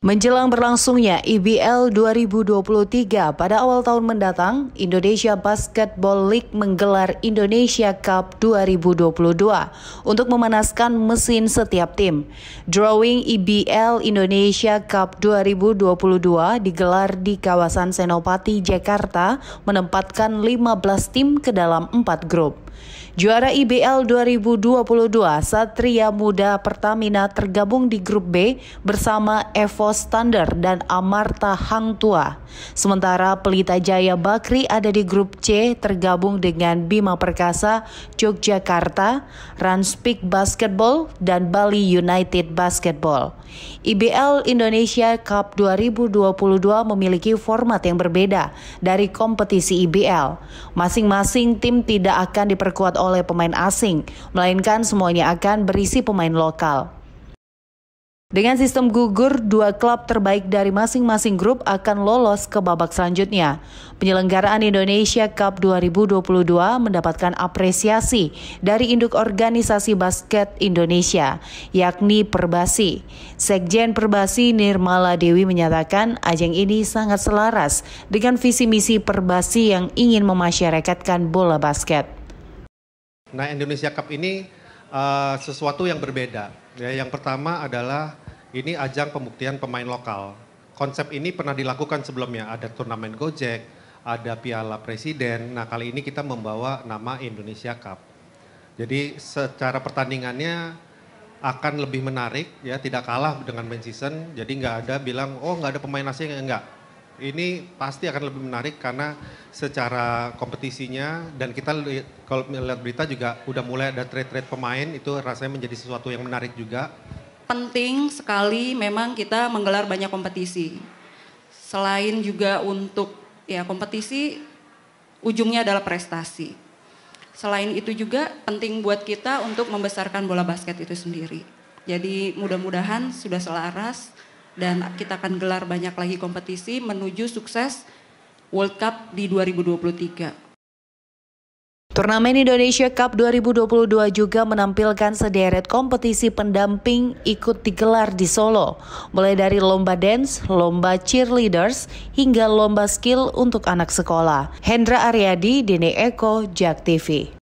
Menjelang berlangsungnya e IBL 2023 pada awal tahun mendatang, Indonesia Basketball League menggelar Indonesia Cup 2022 untuk memanaskan mesin setiap tim. Drawing IBL e Indonesia Cup 2022 digelar di kawasan Senopati, Jakarta, menempatkan 15 tim ke dalam 4 grup. Juara IBL 2022 Satria Muda Pertamina tergabung di grup B bersama Evo Standard dan Amarta Hang Tua. Sementara Pelita Jaya Bakri ada di grup C tergabung dengan Bima Perkasa, Yogyakarta, Ranspik Basketball, dan Bali United Basketball. IBL Indonesia Cup 2022 memiliki format yang berbeda dari kompetisi IBL. Masing-masing tim tidak akan diperkenalkan diperkuat oleh pemain asing, melainkan semuanya akan berisi pemain lokal. Dengan sistem gugur, dua klub terbaik dari masing-masing grup akan lolos ke babak selanjutnya. Penyelenggaraan Indonesia Cup 2022 mendapatkan apresiasi dari induk organisasi basket Indonesia, yakni Perbasi. Sekjen Perbasi Nirmala Dewi menyatakan ajang ini sangat selaras dengan visi misi Perbasi yang ingin memasyarakatkan bola basket. Nah Indonesia Cup ini uh, sesuatu yang berbeda. Ya, yang pertama adalah ini ajang pembuktian pemain lokal. Konsep ini pernah dilakukan sebelumnya, ada turnamen Gojek, ada Piala Presiden. Nah kali ini kita membawa nama Indonesia Cup. Jadi secara pertandingannya akan lebih menarik, ya tidak kalah dengan main season. Jadi nggak ada bilang, oh nggak ada pemain asing, enggak ini pasti akan lebih menarik karena secara kompetisinya dan kita kalau melihat berita juga udah mulai ada trade-trade pemain itu rasanya menjadi sesuatu yang menarik juga. Penting sekali memang kita menggelar banyak kompetisi. Selain juga untuk ya kompetisi ujungnya adalah prestasi. Selain itu juga penting buat kita untuk membesarkan bola basket itu sendiri. Jadi mudah-mudahan sudah selaras dan kita akan gelar banyak lagi kompetisi menuju sukses World Cup di 2023. Turnamen Indonesia Cup 2022 juga menampilkan sederet kompetisi pendamping ikut digelar di Solo, mulai dari lomba dance, lomba cheerleaders, hingga lomba skill untuk anak sekolah. Hendra Aryadi, Dene Eko, Jak TV.